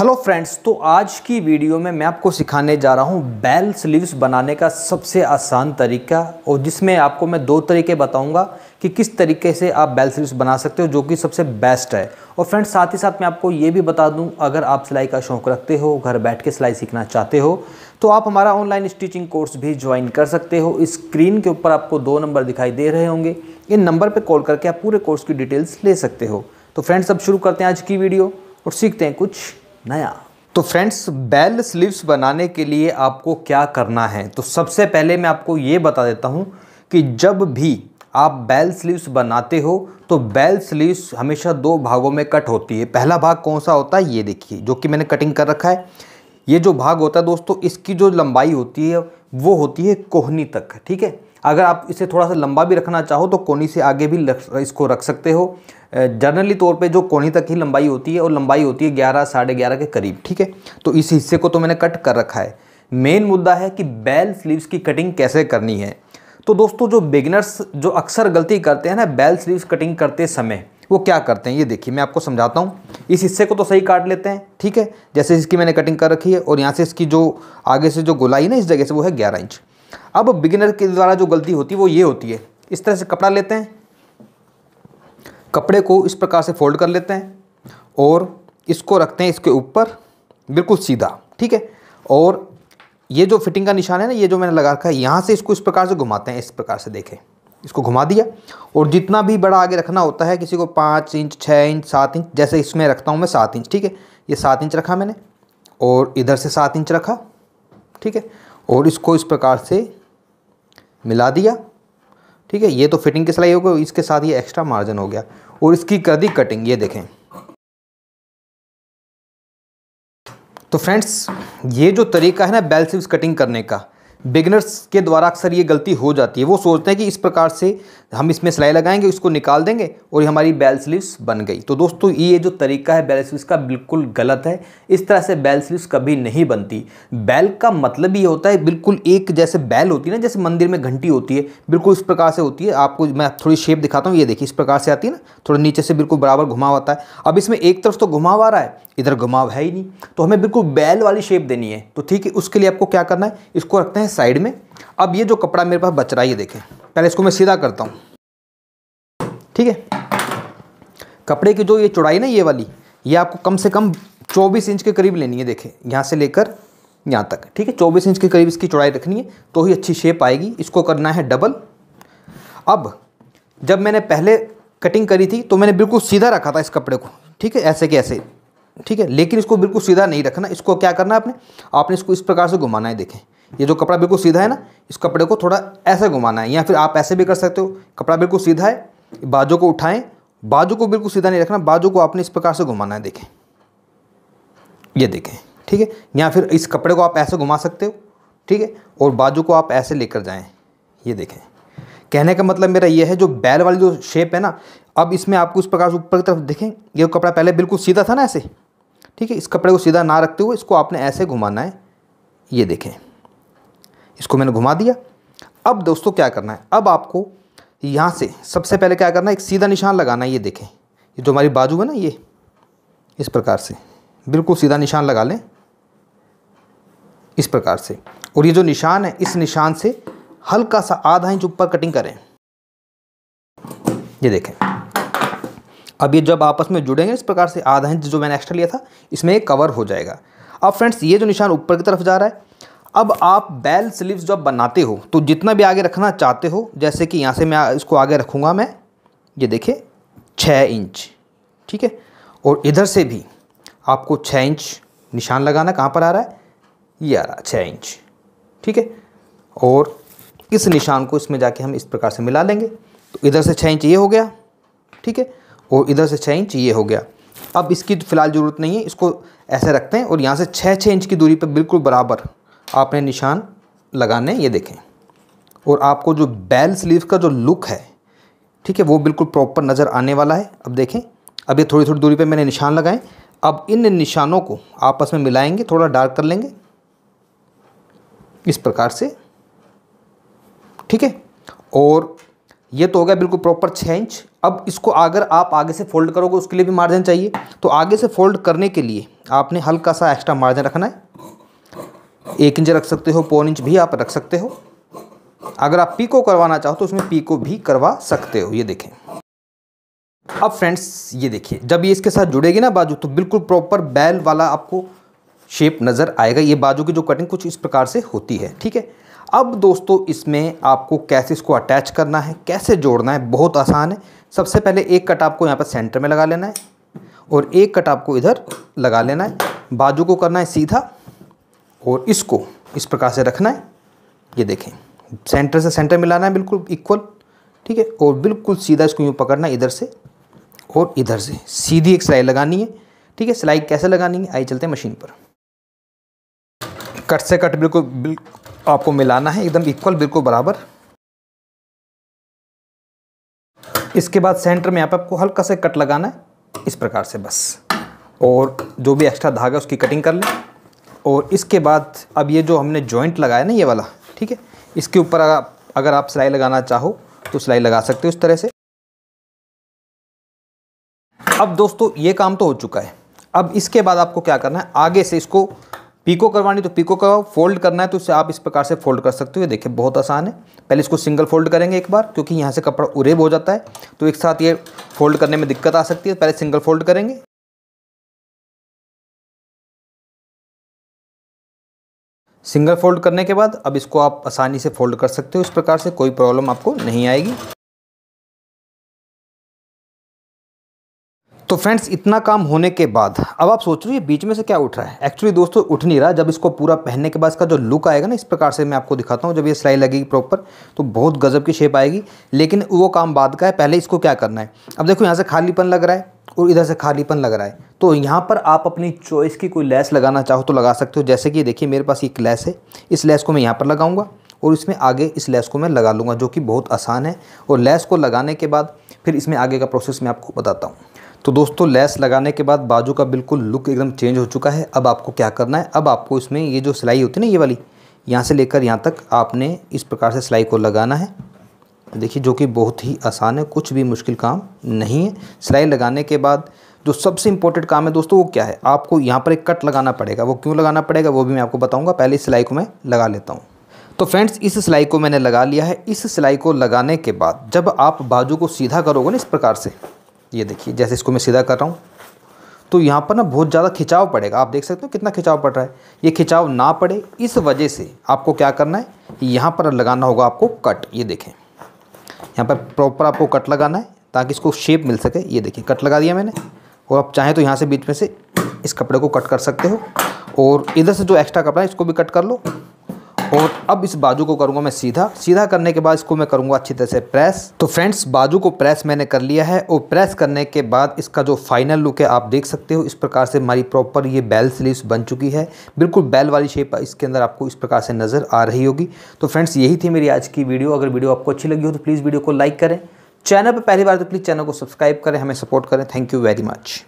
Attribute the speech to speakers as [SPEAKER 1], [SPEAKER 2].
[SPEAKER 1] hello friends तो आज की वीडियो में मैं आपको सिखाने जा रहा हूँ बेल स्लीव्स बनाने का सबसे आसान तरीका और जिसमें आपको मैं दो तरीके बताऊंगा कि किस तरीके से आप बेल स्लीव्स बना सकते हो जो कि सबसे बेस्ट है और फ्रेंड्स साथ ही साथ मैं आपको ये भी बता दूं अगर आप सिलाई का शौक रखते हो घर बैठ के सिलाई सीखना चाहते हो तो आप हमारा ऑनलाइन स्टिचिंग कोर्स भी ज्वाइन कर सकते हो स्क्रीन के ऊपर आपको दो नंबर दिखाई दे रहे होंगे इन नंबर पर कॉल करके आप पूरे कोर्स की डिटेल्स ले सकते हो तो फ्रेंड्स अब शुरू करते हैं आज की वीडियो और सीखते हैं कुछ नया तो फ्रेंड्स बेल स्लीव्स बनाने के लिए आपको क्या करना है तो सबसे पहले मैं आपको ये बता देता हूँ कि जब भी आप बेल स्लीव्स बनाते हो तो बेल स्लीव्स हमेशा दो भागों में कट होती है पहला भाग कौन सा होता है ये देखिए जो कि मैंने कटिंग कर रखा है ये जो भाग होता है दोस्तों इसकी जो लंबाई होती है वो होती है कोहनी तक ठीक है अगर आप इसे थोड़ा सा लंबा भी रखना चाहो तो कोहनी से आगे भी इसको रख सकते हो जनरली तौर पे जो कोहनी तक ही लंबाई होती है और लंबाई होती है ग्यारह साढ़े ग्यारह के करीब ठीक है तो इस हिस्से को तो मैंने कट कर रखा है मेन मुद्दा है कि बैल स्लीव्स की कटिंग कैसे करनी है तो दोस्तों जो बिगिनर्स जो अक्सर गलती करते हैं ना बैल स्लीव्स कटिंग करते समय वो क्या करते हैं ये देखिए मैं आपको समझाता हूँ इस हिस्से को तो सही काट लेते हैं ठीक है जैसे इसकी मैंने कटिंग कर रखी है और यहाँ से इसकी जो आगे से जो गोलाई ना इस जगह से वो है ग्यारह इंच अब बिगिनर के द्वारा जो गलती होती है वो ये होती है इस तरह से कपड़ा लेते हैं कपड़े को इस प्रकार से फोल्ड कर लेते हैं और इसको रखते हैं इसके ऊपर बिल्कुल सीधा ठीक है और ये जो फिटिंग का निशान है ना ये जो मैंने लगा रखा है यहाँ से इसको इस प्रकार से घुमाते हैं इस प्रकार से देखें इसको घुमा दिया और जितना भी बड़ा आगे रखना होता है किसी को पाँच इंच छः इंच सात इंच जैसे इसमें रखता हूँ मैं सात इंच ठीक है ये सात इंच रखा मैंने और इधर से सात इंच रखा ठीक है और इसको इस प्रकार से मिला दिया ठीक है ये तो फिटिंग की सिलाई हो गई इसके साथ ये एक्स्ट्रा मार्जिन हो गया और इसकी कर दी कटिंग ये देखें तो फ्रेंड्स ये जो तरीका है ना बेल स्लीव्स कटिंग करने का बिगनर्स के द्वारा अक्सर ये गलती हो जाती है वो सोचते हैं कि इस प्रकार से हम इसमें सिलाई लगाएंगे इसको निकाल देंगे और ये हमारी बैल स्लीव्स बन गई तो दोस्तों ये जो तरीका है बैल स्लीव्स का बिल्कुल गलत है इस तरह से बैल स्लीव्स कभी नहीं बनती बैल का मतलब ये होता है बिल्कुल एक जैसे बैल होती है ना जैसे मंदिर में घंटी होती है बिल्कुल इस प्रकार से होती है आपको मैं थोड़ी शेप दिखाता हूँ ये देखिए इस प्रकार से आती है ना थोड़ा नीचे से बिल्कुल बराबर घुमाव आता है अब इसमें एक तरफ तो घुमाव आ रहा है इधर घुमाव है ही नहीं तो हमें बिल्कुल बैल वाली शेप देनी है तो ठीक है उसके लिए आपको क्या करना है इसको रखते हैं साइड में अब ये जो कपड़ा मेरे पास बच रहा है ये देखें पहले इसको मैं सीधा करता हूँ ठीक है कपड़े की जो ये चौड़ाई ना ये वाली ये आपको कम से कम 24 इंच के करीब लेनी है देखें यहाँ से लेकर यहाँ तक ठीक है 24 इंच के करीब इसकी चौड़ाई रखनी है तो ही अच्छी शेप आएगी इसको करना है डबल अब जब मैंने पहले कटिंग करी थी तो मैंने बिल्कुल सीधा रखा था इस कपड़े को ठीक है ऐसे के ऐसे ठीक है लेकिन इसको बिल्कुल सीधा नहीं रखना इसको क्या करना है आपने आपने इसको इस प्रकार से घुमाना है देखें ये जो कपड़ा बिल्कुल सीधा है ना इस कपड़े को थोड़ा ऐसे घुमाना है या फिर आप ऐसे भी कर सकते हो कपड़ा बिल्कुल सीधा है बाजू को उठाएं बाजू को बिल्कुल सीधा नहीं रखना बाजू को आपने इस प्रकार से घुमाना है देखें ये देखें ठीक है या फिर इस कपड़े को आप ऐसे घुमा सकते हो ठीक है और बाजू को आप ऐसे लेकर जाएँ ये देखें कहने का मतलब मेरा ये है जो बैल वाली जो शेप है ना अब इसमें आपको इस प्रकार से ऊपर की तरफ देखें ये कपड़ा पहले बिल्कुल सीधा था ना ऐसे ठीक है इस कपड़े को सीधा ना रखते हुए इसको आपने ऐसे घुमाना है ये देखें इसको मैंने घुमा दिया अब दोस्तों क्या करना है अब आपको यहाँ से सबसे पहले क्या करना है एक सीधा निशान लगाना है ये देखें ये जो हमारी बाजू है ना ये इस प्रकार से बिल्कुल सीधा निशान लगा लें इस प्रकार से और ये जो निशान है इस निशान से हल्का सा आधा इंच ऊपर कटिंग करें ये देखें अब ये जब आपस में जुड़ेंगे इस प्रकार से आधा इंच जो मैंने एक्स्ट्रा लिया था इसमें ये कवर हो जाएगा अब फ्रेंड्स ये जो निशान ऊपर की तरफ जा रहा है अब आप बैल स्लीव्स जब बनाते हो तो जितना भी आगे रखना चाहते हो जैसे कि यहाँ से मैं इसको आगे रखूँगा मैं ये देखें छः इंच ठीक है और इधर से भी आपको छः इंच निशान लगाना कहाँ पर आ रहा है ये आ रहा है छः इंच ठीक है और इस निशान को इसमें जाके हम इस प्रकार से मिला लेंगे तो इधर से छः इंच ये हो गया ठीक है और इधर से छः इंच ये हो गया अब इसकी तो फ़िलहाल ज़रूरत नहीं है इसको ऐसे रखते हैं और यहाँ से छः छः इंच की दूरी पर बिल्कुल बराबर आपने निशान लगाने ये देखें और आपको जो बैल स्लीव का जो लुक है ठीक है वो बिल्कुल प्रॉपर नज़र आने वाला है अब देखें अब ये थोड़ी थोड़ी दूरी पे मैंने निशान लगाए अब इन निशानों को आपस में मिलाएंगे थोड़ा डार्क कर लेंगे इस प्रकार से ठीक है और ये तो हो गया बिल्कुल प्रॉपर छः इंच अब इसको अगर आप आगे से फोल्ड करोगे उसके लिए भी मार्जिन चाहिए तो आगे से फोल्ड करने के लिए आपने हल्का सा एक्स्ट्रा मार्जिन रखना है एक इंच रख सकते हो पौन इंच भी आप रख सकते हो अगर आप पीको करवाना चाहो तो उसमें पीको भी करवा सकते हो ये देखें अब फ्रेंड्स ये देखिए जब ये इसके साथ जुड़ेगी ना बाजू तो बिल्कुल प्रॉपर बैल वाला आपको शेप नज़र आएगा ये बाजू की जो कटिंग कुछ इस प्रकार से होती है ठीक है अब दोस्तों इसमें आपको कैसे इसको अटैच करना है कैसे जोड़ना है बहुत आसान है सबसे पहले एक कट आपको यहाँ पर सेंटर में लगा लेना है और एक कट आपको इधर लगा लेना है बाजू को करना है सीधा और इसको इस प्रकार से रखना है ये देखें सेंटर से सेंटर मिलाना है बिल्कुल इक्वल ठीक है और बिल्कुल सीधा इसको यूँ पकड़ना इधर से और इधर से सीधी एक सिलाई लगानी है ठीक है सिलाई कैसे लगानी है आइए चलते हैं मशीन पर कट से कट बिल्कुल बिल्कुल आपको मिलाना है एकदम इक्वल बिल्कुल बराबर इसके बाद सेंटर में आप आपको हल्का से कट लगाना है इस प्रकार से बस और जो भी एक्स्ट्रा धागा उसकी कटिंग कर लें और इसके बाद अब ये जो हमने जॉइंट लगाया ना ये वाला ठीक है इसके ऊपर अगर आप अगर आप सिलाई लगाना चाहो तो सिलाई लगा सकते हो इस तरह से अब दोस्तों ये काम तो हो चुका है अब इसके बाद आपको क्या करना है आगे से इसको पीको करवानी तो पीको करवाओ फोल्ड करना है तो इसे आप इस प्रकार से फोल्ड कर सकते हो ये देखिए बहुत आसान है पहले इसको सिंगल फोल्ड करेंगे एक बार क्योंकि यहाँ से कपड़ा उरेब हो जाता है तो एक साथ ये फोल्ड करने में दिक्कत आ सकती है पहले सिंगल फोल्ड करेंगे सिंगल फोल्ड करने के बाद अब इसको आप आसानी से फोल्ड कर सकते हो इस प्रकार से कोई प्रॉब्लम आपको नहीं आएगी तो फ्रेंड्स इतना काम होने के बाद अब आप सोच रहे हो बीच में से क्या उठ रहा है एक्चुअली दोस्तों उठ नहीं रहा जब इसको पूरा पहनने के बाद इसका जो लुक आएगा ना इस प्रकार से मैं आपको दिखाता हूँ जब ये सिलाई लगेगी प्रॉपर तो बहुत गजब की शेप आएगी लेकिन वो काम बाद का है पहले इसको क्या करना है अब देखो यहाँ से खालीपन लग रहा है और इधर से खालीपन लग रहा है तो यहाँ पर आप अपनी चॉइस की कोई लेस लगाना चाहो तो लगा सकते हो जैसे कि देखिए मेरे पास एक लेस है इस लेस को मैं यहाँ पर लगाऊंगा और इसमें आगे इस लेस को मैं लगा लूँगा जो कि बहुत आसान है और लेस को लगाने के बाद फिर इसमें आगे का प्रोसेस मैं आपको बताता हूँ तो दोस्तों लेस लगाने के बाद बाजू का बिल्कुल लुक एकदम चेंज हो चुका है अब आपको क्या करना है अब आपको इसमें ये जो सिलाई होती है ना ये वाली यहाँ से लेकर यहाँ तक आपने इस प्रकार से सिलाई को लगाना है देखिए जो कि बहुत ही आसान है कुछ भी मुश्किल काम नहीं है सिलाई लगाने के बाद जो सबसे इम्पोर्टेंट काम है दोस्तों वो क्या है आपको यहाँ पर एक कट लगाना पड़ेगा वो क्यों लगाना पड़ेगा वो भी मैं आपको बताऊँगा पहले सिलाई को मैं लगा लेता हूँ तो फ्रेंड्स इस सिलाई को मैंने लगा लिया है इस सिलाई को लगाने के बाद जब आप बाजू को सीधा करोगे ना इस प्रकार से ये देखिए जैसे इसको मैं सीधा कर रहा हूँ तो यहाँ पर ना बहुत ज़्यादा खिंचाव पड़ेगा आप देख सकते हो कितना खिंचाव पड़ रहा है ये खिंचाव ना पड़े इस वजह से आपको क्या करना है यहाँ पर लगाना होगा आपको कट ये देखें यहाँ पर प्रॉपर आपको कट लगाना है ताकि इसको शेप मिल सके ये देखिए कट लगा दिया मैंने और आप चाहें तो यहाँ से बीच में से इस कपड़े को कट कर सकते हो और इधर से जो एक्स्ट्रा कपड़ा है इसको भी कट कर लो और अब इस बाजू को करूँगा मैं सीधा सीधा करने के बाद इसको मैं करूँगा अच्छी तरह से प्रेस तो फ्रेंड्स बाजू को प्रेस मैंने कर लिया है और प्रेस करने के बाद इसका जो फाइनल लुक है आप देख सकते हो इस प्रकार से हमारी प्रॉपर ये बैल स्लीव्स बन चुकी है बिल्कुल बैल वाली शेप इसके अंदर आपको इस प्रकार से नज़र आ रही होगी तो फ्रेंड्स यही थी मेरी आज की वीडियो अगर वीडियो आपको अच्छी लगी हो तो प्लीज़ वीडियो को लाइक करें चैनल पर पहली बार तो प्लीज़ चैनल को सब्सक्राइब करें हमें सपोर्ट करें थैंक यू वेरी मच